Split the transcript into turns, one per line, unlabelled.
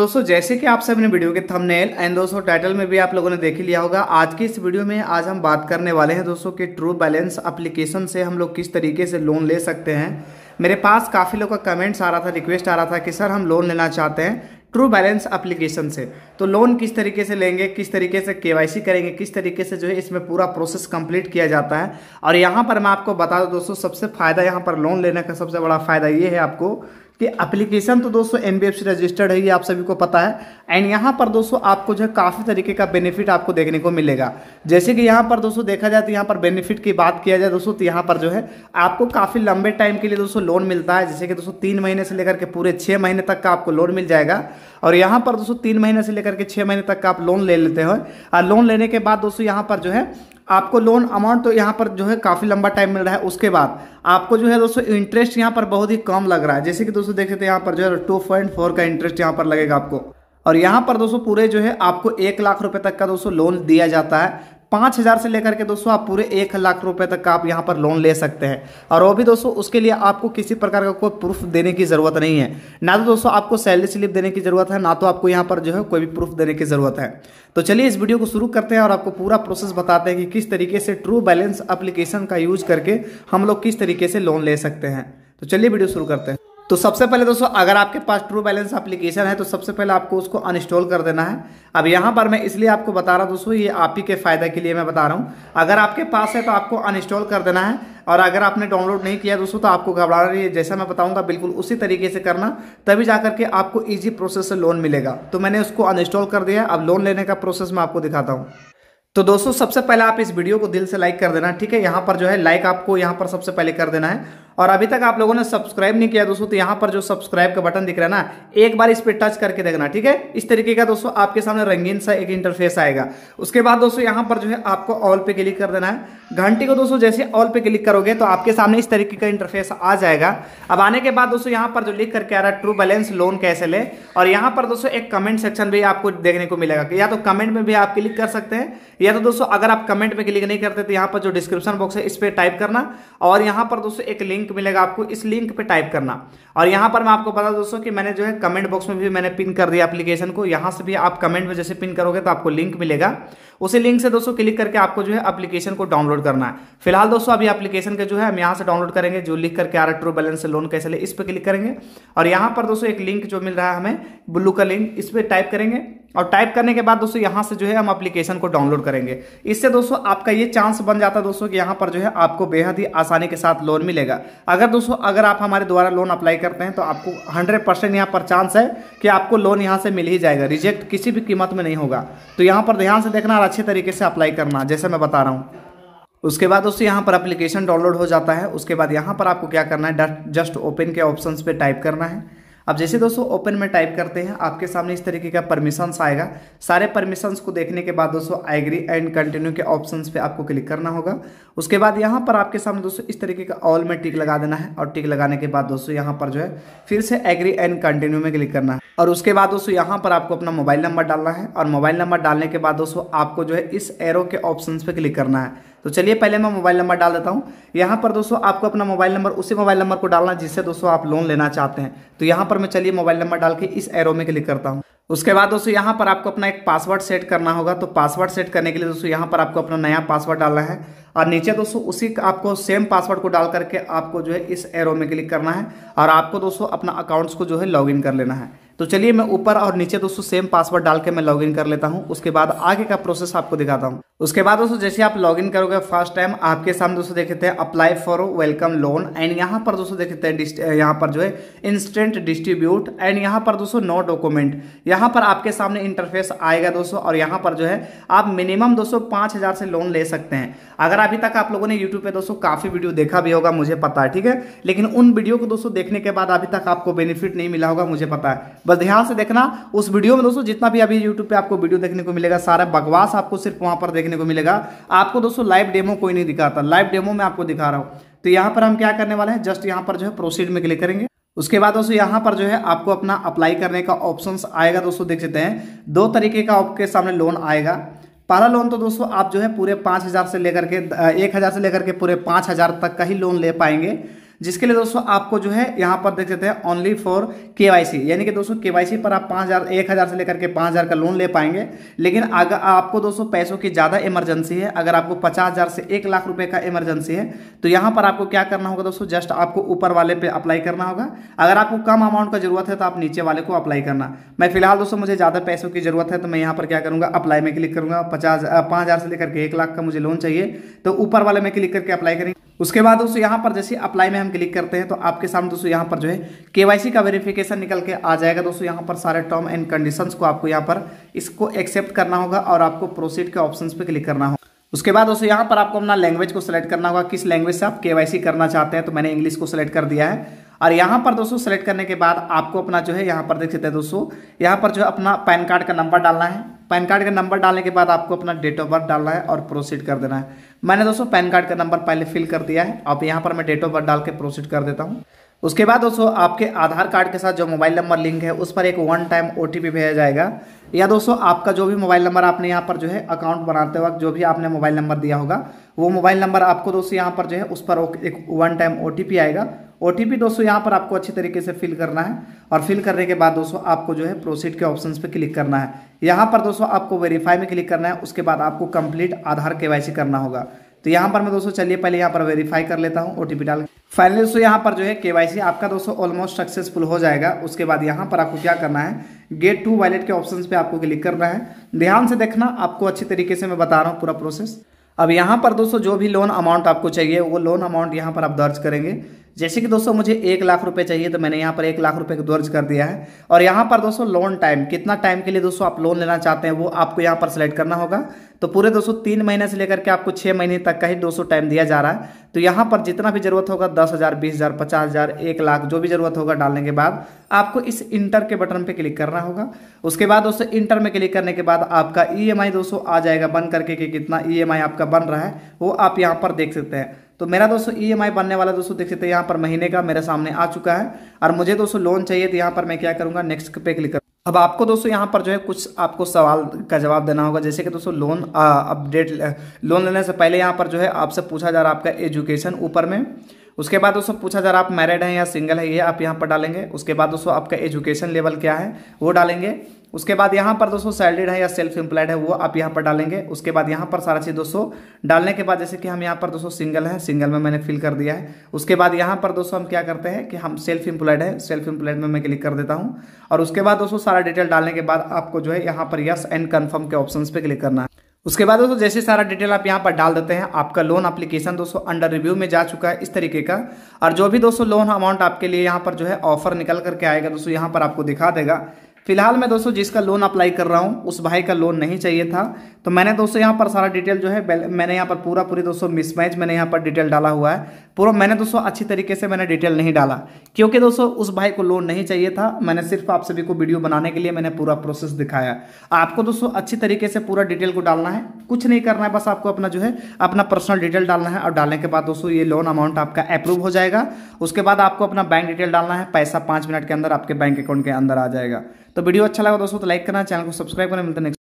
दोस्तों जैसे कि आप सबने वीडियो के थंबनेल एंड दोस्तों टाइटल में भी आप लोगों ने देख ही लिया होगा आज की इस वीडियो में आज हम बात करने वाले हैं दोस्तों कि ट्रू बैलेंस एप्लीकेशन से हम लोग किस तरीके से लोन ले सकते हैं मेरे पास काफ़ी लोगों का कमेंट्स आ रहा था रिक्वेस्ट आ रहा था कि सर हम लोन लेना चाहते हैं ट्रू बैलेंस अप्लीकेशन से तो लोन किस तरीके से लेंगे किस तरीके से के करेंगे किस तरीके से जो है इसमें पूरा प्रोसेस कंप्लीट किया जाता है और यहाँ पर मैं आपको बता दूँ दोस्तों सबसे फ़ायदा यहाँ पर लोन लेने का सबसे बड़ा फ़ायदा ये है आपको कि एप्लीकेशन तो दोस्तों एन रजिस्टर्ड है ये आप सभी को पता है एंड यहाँ पर दोस्तों आपको जो है काफ़ी तरीके का बेनिफिट आपको देखने को मिलेगा जैसे कि यहाँ पर दोस्तों देखा जाए तो यहाँ पर बेनिफिट की बात किया जाए दोस्तों तो यहाँ पर जो है आपको काफ़ी लंबे टाइम के लिए दोस्तों लोन मिलता है जैसे कि दोस्तों तीन महीने से लेकर के पूरे छः महीने तक का आपको लोन मिल जाएगा और यहाँ पर दोस्तों तीन महीने से लेकर के छः महीने तक का आप लोन ले लेते हो और लोन लेने के बाद दोस्तों यहाँ पर जो है आपको लोन अमाउंट तो यहाँ पर जो है काफ़ी लंबा टाइम मिल रहा है उसके बाद आपको जो है दोस्तों इंटरेस्ट यहाँ पर बहुत ही कम लग रहा है जैसे कि दोस्तों देख सकते हैं यहाँ पर जो है टू पॉइंट फोर का इंटरेस्ट यहाँ पर लगेगा आपको और यहाँ पर दोस्तों पूरे जो है आपको एक लाख रुपए तक का दोस्तों लोन दिया जाता है पाँच हज़ार से लेकर के दोस्तों आप पूरे एक लाख रुपए तक का आप यहाँ पर लोन ले सकते हैं और वो भी दोस्तों उसके लिए आपको किसी प्रकार का कोई प्रूफ देने की ज़रूरत नहीं है ना तो दोस्तों आपको सैलरी स्लिप देने की ज़रूरत है ना तो आपको यहाँ पर जो है कोई भी प्रूफ देने की ज़रूरत है तो चलिए इस वीडियो को शुरू करते हैं और आपको पूरा प्रोसेस बताते हैं कि किस तरीके से ट्रू बैलेंस अप्लीकेशन का यूज करके हम लोग किस तरीके से लोन ले सकते हैं तो चलिए वीडियो शुरू करते हैं तो सबसे पहले दोस्तों अगर आपके पास ट्रू बैलेंस एप्लीकेशन है तो सबसे पहले आपको उसको अनइंस्टॉल कर देना है अब यहाँ पर मैं इसलिए आपको बता रहा हूं दोस्तों ये आप ही के फायदे के लिए मैं बता रहा हूँ अगर आपके पास है तो आपको अनइंस्टॉल कर देना है और अगर आपने डाउनलोड नहीं किया दोस्तों तो आपको घबराना नहीं है जैसा मैं बताऊंगा बिल्कुल उसी तरीके से करना तभी जा करके आपको ईजी प्रोसेस से लोन मिलेगा तो मैंने उसको अनइंस्टॉल कर दिया अब लोन लेने का प्रोसेस मैं आपको दिखाता हूँ तो दोस्तों सबसे पहले आप इस वीडियो को दिल से लाइक कर देना ठीक है यहाँ पर जो है लाइक आपको यहाँ पर सबसे पहले कर देना है और अभी तक आप लोगों ने सब्सक्राइब नहीं किया दोस्तों तो यहाँ पर जो सब्सक्राइब का बटन दिख रहा है ना एक बार इस पर टच करके देखना ठीक है इस तरीके का दोस्तों आपके सामने रंगीन सा एक इंटरफेस आएगा उसके बाद दोस्तों यहाँ पर जो है आपको ऑल पे क्लिक कर देना है घंटी को दोस्तों जैसे ऑल पे क्लिक करोगे तो आपके सामने इस तरीके का इंटरफेस आ जाएगा अब आने के बाद दोस्तों यहाँ पर जो लिख करके आ रहा है ट्रू बैलेंस लोन कैसे ले और यहाँ पर दोस्तों एक कमेंट सेक्शन भी आपको देखने को मिलेगा या तो कमेंट में भी आप क्लिक कर सकते हैं या तो दोस्तों अगर आप कमेंट में क्लिक नहीं करते तो यहाँ पर जो डिस्क्रिप्शन बॉक्स है इस पर टाइप करना और यहाँ पर दोस्तों एक लिंक लिंक मिलेगा आपको इस लिंक पे टाइप करना और यहाँ पर मैं आपको बता दोस्तों कि मैंने जो है कमेंट बॉक्स में भी मैंने पिन कर दिया एप्लीकेशन को यहाँ से भी आप कमेंट में जैसे पिन करोगे तो आपको लिंक मिलेगा उसी लिंक से दोस्तों क्लिक करके आपको जो है एप्लीकेशन को डाउनलोड करना है फिलहाल दोस्तों अभी एप्लीकेशन के जो है हम यहाँ से डाउनलोड करेंगे जो लिख करके आ रहा है ट्रू बैलेंस लोन कैसे ले इस पर क्लिक करेंगे और यहाँ पर दोस्तों एक लिंक जो मिल रहा है हमें ब्लू का लिंक इस पर टाइप करेंगे और टाइप करने के बाद दोस्तों यहाँ से जो है हम एप्लीकेशन को डाउनलोड करेंगे इससे दोस्तों आपका ये चांस बन जाता है दोस्तों कि यहाँ पर जो है आपको बेहद ही आसानी के साथ लोन मिलेगा अगर दोस्तों अगर आप हमारे द्वारा लोन अप्लाई करते हैं तो आपको हंड्रेड परसेंट यहाँ पर चांस है कि आपको लोन यहाँ से मिल ही जाएगा रिजेक्ट किसी भी कीमत में नहीं होगा तो यहाँ पर ध्यान से देखना और अच्छे तरीके से अप्लाई करना जैसे मैं बता रहा हूँ उसके बाद दोस्तों यहाँ पर अप्लीकेशन डाउनलोड हो जाता है उसके बाद यहाँ पर आपको क्या करना है जस्ट ओपन के ऑप्शन पर टाइप करना है अब जैसे दोस्तों ओपन में टाइप करते हैं आपके सामने इस तरीके का परमिशंस आएगा सारे परमिशंस को देखने के बाद दोस्तों एग्री एंड कंटिन्यू के ऑप्शंस पे आपको क्लिक करना होगा उसके बाद यहाँ पर आपके सामने दोस्तों इस तरीके का ऑल में टिक लगा देना है और टिक लगाने के बाद दोस्तों यहाँ पर जो है फिर से एग्री एंड कंटिन्यू में क्लिक करना है और उसके बाद दोस्तों यहाँ पर आपको अपना मोबाइल नंबर डालना है और मोबाइल नंबर डालने के बाद दोस्तों आपको जो है इस एरो के ऑप्शन पर क्लिक करना है तो चलिए पहले मैं मोबाइल नंबर डाल देता हूँ यहाँ पर दोस्तों आपको अपना मोबाइल नंबर उसी मोबाइल नंबर को डालना जिससे दोस्तों आप लोन लेना चाहते हैं तो यहाँ पर मैं चलिए मोबाइल नंबर डाल के इस एरो में क्लिक करता हूँ उसके बाद दोस्तों यहाँ पर आपको अपना एक पासवर्ड सेट करना होगा तो पासवर्ड सेट करने के लिए दोस्तों यहाँ पर आपको अपना नया पासवर्ड डालना है और नीचे दोस्तों उसी आपको सेम पासवर्ड को डाल करके आपको जो है इस एरो में क्लिक करना है और आपको दोस्तों अपना अकाउंट्स को जो है लॉगिन कर लेना है तो चलिए मैं ऊपर और नीचे दोस्तों सेम पासवर्ड डाल के मैं लॉगिन कर लेता हूँ उसके बाद आगे का प्रोसेस आपको दिखाता हूँ उसके बाद दोस्तों जैसे आप लॉगिन करोगे फर्स्ट टाइम आपके सामने दोस्तों देखे थे apply for welcome loan and यहाँ पर दोस्तों देखे थे यहाँ पर जो है इंस्टेंट डिस्ट्रीब्यूट एंड यहाँ पर दोस्तों नो डॉक्यूमेंट यहाँ पर आपके सामने इंटरफेस आएगा दोस्तों और यहाँ पर जो है आप मिनिमम दोस्तों पांच हज़ार से लोन ले सकते हैं अगर अभी तक आप लोगों ने यूट्यूब पे दोस्तों काफ़ी वीडियो देखा भी होगा मुझे पता है ठीक है लेकिन उन वीडियो को दोस्तों देखने के बाद अभी तक आपको बेनिफिट नहीं मिला होगा मुझे पता है बस ध्यान से देखना उस वीडियो में दोस्तों जितना भी अभी यूट्यूब पे आपको वीडियो देखने को मिलेगा सारा बकवास आपको सिर्फ वहां पर देखने को मिलेगा आपको दोस्तों लाइव डेमो कोई नहीं दिखाता लाइव डेमो में आपको दिखा रहा हूँ तो यहाँ पर हम क्या करने वाले हैं जस्ट यहाँ पर जो है प्रोसीड में क्लिक करेंगे उसके बाद दोस्तों यहाँ पर जो है आपको अपना अप्लाई करने का ऑप्शन आएगा दोस्तों देख सकते हैं दो तरीके का आपके सामने लोन आएगा पहला लोन तो दोस्तों आप जो है पूरे पाँच हज़ार से लेकर के एक हज़ार से लेकर के पूरे पाँच हज़ार तक का ही लोन ले पाएंगे जिसके लिए दोस्तों आपको जो है यहाँ पर देख सकते हैं ओनली फॉर के यानी कि दोस्तों के पर आप पाँच हज़ार एक हज़ार से लेकर के पाँच हज़ार का लोन ले पाएंगे लेकिन अगर आपको दोस्तों पैसों की ज़्यादा इमरजेंसी है अगर आपको पचास हज़ार से एक लाख रुपये का इमरजेंसी है तो यहाँ पर आपको क्या करना होगा दोस्तों जस्ट आपको ऊपर वाले पे अप्लाई करना होगा अगर आपको कम अमाउंट का जरूरत है तो आप नीचे वाले को अप्लाई करना मैं फिलहाल दोस्तों मुझे ज़्यादा पैसों की जरूरत है तो मैं यहाँ पर क्या करूँगा अप्लाई में क्लिक करूँगा पचास पाँच हज़ार से लेकर के एक लाख का मुझे लोन चाहिए तो ऊपर वाले में क्लिक करके अप्लाई करेंगे उसके बाद दोस्तों यहाँ पर जैसे अप्लाई में हम क्लिक करते हैं तो आपके सामने दोस्तों यहाँ पर जो है केवाईसी का वेरिफिकेशन निकल के आ जाएगा दोस्तों यहाँ पर सारे टर्म एंड कंडीशंस को आपको यहाँ पर इसको एक्सेप्ट करना होगा और आपको प्रोसीड के ऑप्शन पर क्लिक करना होगा उसके बाद दोस्तों यहाँ पर आपको अपना लैंग्वेज को सिलेक्ट करना होगा किस लैंग्वेज से आप के करना चाहते हैं तो मैंने इंग्लिश को सिलेक्ट कर दिया है और यहाँ पर दोस्तों सेलेक्ट करने के बाद आपको अपना जो है यहाँ पर देख सकते हैं दोस्तों यहाँ पर जो है अपना पैन कार्ड का नंबर डालना है पैन कार्ड का नंबर डालने के बाद आपको अपना डेट ऑफ बर्थ डालना है और प्रोसीड कर देना है मैंने दोस्तों पैन कार्ड का नंबर पहले फिल कर दिया है अब यहाँ पर मैं डेट ऑफ बर्थ डाल के प्रोसीड कर देता हूँ उसके बाद दोस्तों आपके आधार कार्ड के साथ जो मोबाइल नंबर लिंक है उस पर एक वन टाइम ओ भेजा जाएगा या दोस्तों आपका जो भी मोबाइल नंबर आपने यहाँ पर जो है अकाउंट बनाते वक्त जो भी आपने मोबाइल नंबर दिया होगा वो मोबाइल नंबर आपको दोस्तों यहाँ पर जो है उस पर एक वन टाइम ओ आएगा ओ दोस्तों यहाँ पर आपको अच्छी तरीके से फिल करना है और फिल करने के बाद दोस्तों आपको जो है प्रोसीड के ऑप्शन पे क्लिक करना है यहाँ पर दोस्तों आपको वेरीफाई में क्लिक करना है उसके बाद आपको कंप्लीट आधार के करना होगा तो यहाँ पर मैं दोस्तों चलिए पहले यहाँ पर वेरीफाई कर लेता हूँ ओ डाल फाइनली दोस्तों यहाँ पर जो है केवाईसी आपका दोस्तों ऑलमोस्ट सक्सेसफुल हो जाएगा उसके बाद यहाँ पर आपको क्या करना है गेट टू वैलेट के ऑप्शन पे आपको क्लिक करना है ध्यान से देखना आपको अच्छी तरीके से मैं बता रहा हूँ पूरा प्रोसेस अब यहाँ पर दोस्तों जो भी लोन अमाउंट आपको चाहिए वो लोन अमाउंट यहाँ पर आप दर्ज करेंगे जैसे कि दोस्तों मुझे एक लाख रुपए चाहिए तो मैंने यहाँ पर एक लाख रुपए को दर्ज कर दिया है और यहाँ पर दोस्तों लोन टाइम कितना टाइम के लिए दोस्तों आप लोन लेना चाहते हैं वो आपको यहाँ पर सेलेक्ट करना होगा तो पूरे दोस्तों तीन महीने से लेकर के आपको छः महीने तक का ही दोस्तों टाइम दिया जा रहा है तो यहाँ पर जितना भी जरूरत होगा दस हज़ार बीस हज़ार पचास हज़ार एक लाख जो भी जरूरत होगा डालने के बाद आपको इस इंटर के बटन पे क्लिक करना होगा उसके बाद दोस्तों इंटर में क्लिक करने के बाद आपका ई e दोस्तों आ जाएगा बन करके कि कितना ई e आपका बन रहा है वो आप यहाँ पर देख सकते हैं तो मेरा दोस्तों ई e बनने वाला दोस्तों देख सकते हैं यहाँ पर महीने का मेरे सामने आ चुका है और मुझे दोस्तों लोन चाहिए तो यहाँ पर मैं क्या करूँगा नेक्स्ट पे क्लिक करूँ अब आपको दोस्तों यहाँ पर जो है कुछ आपको सवाल का जवाब देना होगा जैसे कि दोस्तों लोन अपडेट लोन लेने से पहले यहाँ पर जो है आपसे पूछा जा रहा है आपका एजुकेशन ऊपर में उसके बाद दोस्तों पूछा जा रहा आप मैरिड हैं या सिंगल है ये आप यहाँ पर डालेंगे उसके बाद दोस्तों आपका एजुकेशन लेवल क्या है वो डालेंगे उसके बाद यहाँ पर दोस्तों सैलरीड है या सेल्फ एम्प्लॉयड है वो आप यहाँ पर डालेंगे उसके बाद यहाँ पर सारा चीज़ दोस्तों डालने के बाद जैसे कि हम यहाँ पर दोस्तों सिंगल है सिंगल में मैंने फिल कर दिया है उसके बाद यहाँ पर दोस्तों हम क्या करते हैं कि हम सेल्फ एम्प्लॉयड है सेल्फ एम्प्लॉयड में मैं क्लिक कर देता हूँ और उसके बाद दोस्तों सारा डिटेल डालने के बाद आपको जो है यहाँ पर यस एंड कन्फर्म के ऑप्शन पर क्लिक करना है उसके बाद दोस्तों जैसे सारा डिटेल आप यहाँ पर डाल देते हैं आपका लोन एप्लीकेशन दोस्तों अंडर रिव्यू में जा चुका है इस तरीके का और जो भी दोस्तों लोन अमाउंट आपके लिए यहाँ पर जो है ऑफर निकल करके आएगा दोस्तों यहाँ पर आपको दिखा देगा फिलहाल मैं दोस्तों जिसका लोन अप्लाई कर रहा हूँ उस भाई का लोन नहीं चाहिए था तो मैंने दोस्तों यहाँ पर सारा डिटेल जो है मैंने यहाँ पर पूरा पूरी दोस्तों मिसमैच मैंने यहाँ पर डिटेल डाला हुआ है पूरा मैंने दोस्तों अच्छी तरीके से मैंने डिटेल नहीं डाला क्योंकि दोस्तों उस भाई को लोन नहीं चाहिए था मैंने सिर्फ आप सभी को वीडियो बनाने के लिए मैंने पूरा प्रोसेस दिखाया आपको दोस्तों अच्छी तरीके से पूरा डिटेल को डालना है कुछ नहीं करना है बस आपको अपना जो है अपना पर्सनल डिटेल डालना है और डालने के बाद दोस्तों ये लोन अमाउंट आपका अप्रूव हो जाएगा उसके बाद आपको अपना बैंक डिटेल डालना है पैसा पांच मिनट के अंदर आपके बैंक अकाउंट के अंदर आ जाएगा तो वीडियो अच्छा लगा दोस्तों तो लाइक करना चैनल को सब्सक्राइब करना मिलता है